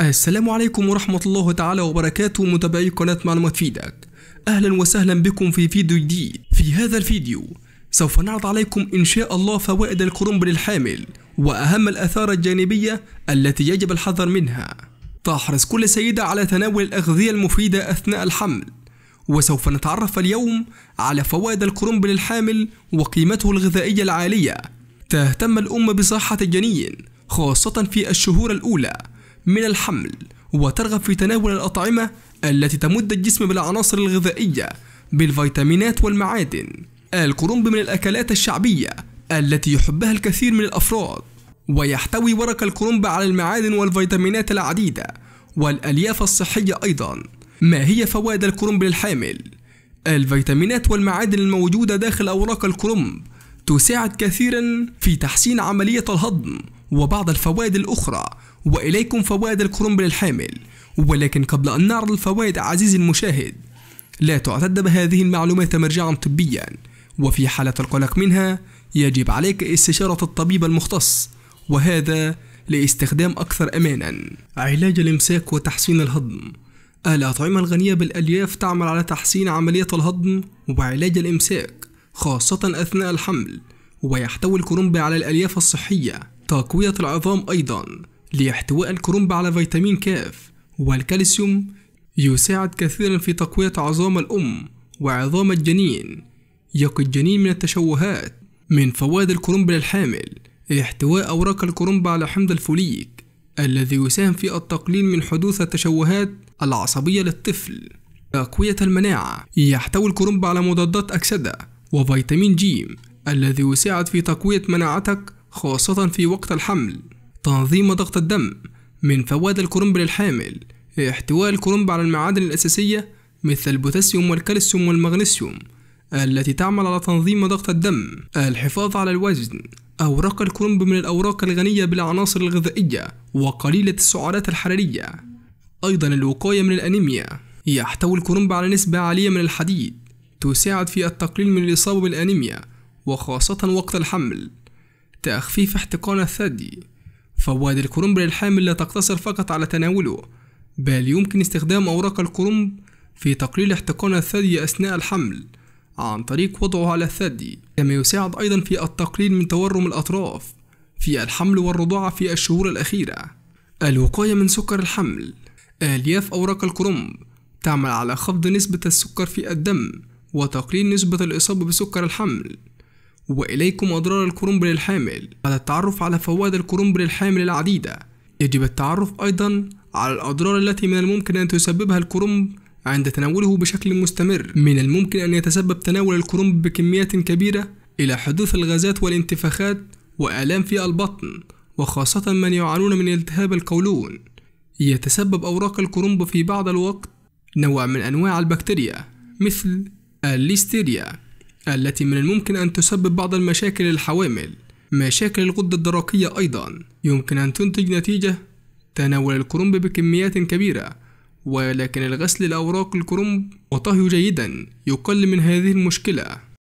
السلام عليكم ورحمة الله تعالى وبركاته متابعي قناة معلومات فيدك أهلا وسهلا بكم في فيديو جديد في هذا الفيديو سوف نعرض عليكم إن شاء الله فوائد القرنبل الحامل وأهم الآثار الجانبية التي يجب الحذر منها تحرص كل سيدة على تناول الأغذية المفيدة أثناء الحمل وسوف نتعرف اليوم على فوائد القرنبل الحامل وقيمته الغذائية العالية تهتم الأم بصحة الجنين خاصة في الشهور الأولى من الحمل وترغب في تناول الأطعمة التي تمد الجسم بالعناصر الغذائية بالفيتامينات والمعادن القرنب من الأكلات الشعبية التي يحبها الكثير من الأفراد ويحتوي ورق القرنب على المعادن والفيتامينات العديدة والألياف الصحية أيضا ما هي فوائد القرنب للحامل؟ الفيتامينات والمعادن الموجودة داخل أوراق القرنب تساعد كثيرا في تحسين عملية الهضم وبعض الفوائد الأخرى وإليكم فوائد الكرنبل الحامل ولكن قبل أن نعرض الفوائد عزيزي المشاهد لا تعتد بهذه المعلومات مرجعا طبيا وفي حالة القلق منها يجب عليك استشارة الطبيب المختص وهذا لاستخدام أكثر أمانا علاج الإمساك وتحسين الهضم الأطعمة الغنية بالألياف تعمل على تحسين عملية الهضم وعلاج الإمساك خاصة أثناء الحمل ويحتوي الكرنب على الألياف الصحية تقوية العظام أيضا لاحتواء الكرنب على فيتامين كاف والكالسيوم يساعد كثيرا في تقوية عظام الأم وعظام الجنين يقي الجنين من التشوهات من فوائد الكرنب للحامل احتواء أوراق الكرنب على حمض الفوليك الذي يساهم في التقليل من حدوث التشوهات العصبية للطفل تقوية المناعة يحتوي الكرنب على مضادات أكسدة وفيتامين ج الذي يساعد في تقوية مناعتك خاصة في وقت الحمل تنظيم ضغط الدم من فوائد الكرنب للحامل احتواء الكرنب على المعادن الأساسية مثل البوتاسيوم والكالسيوم والمغنيسيوم التي تعمل على تنظيم ضغط الدم الحفاظ على الوزن أوراق الكرنب من الأوراق الغنية بالعناصر الغذائية وقليلة السعرات الحرارية أيضا الوقاية من الأنيميا يحتوي الكرنب على نسبة عالية من الحديد تساعد في التقليل من الإصابة بالأنيميا وخاصة وقت الحمل تخفيف احتقان الثدي فوائد الكرنب للحامل لا تقتصر فقط على تناوله بل يمكن استخدام أوراق الكرنب في تقليل احتقان الثدي أثناء الحمل عن طريق وضعه على الثدي كما يساعد أيضا في التقليل من تورم الأطراف في الحمل والرضاعة في الشهور الأخيرة الوقاية من سكر الحمل آلياف أوراق الكرنب تعمل على خفض نسبة السكر في الدم وتقليل نسبة الإصابة بسكر الحمل وإليكم أضرار الكرنبل الحامل بعد التعرف على فوائد الكرنبل الحامل العديدة يجب التعرف أيضا على الأضرار التي من الممكن أن تسببها الكرنب عند تناوله بشكل مستمر من الممكن أن يتسبب تناول الكرنب بكميات كبيرة إلى حدوث الغازات والانتفاخات وآلام في البطن وخاصة من يعانون من التهاب القولون يتسبب أوراق الكرنب في بعض الوقت نوع من أنواع البكتيريا مثل الليستيريا التي من الممكن أن تسبب بعض المشاكل للحوامل مشاكل الغدة الدرقية أيضا يمكن أن تنتج نتيجة تناول الكرنب بكميات كبيرة ولكن الغسل لأوراق الكرنب وطهيه جيدا يقلل من هذه المشكلة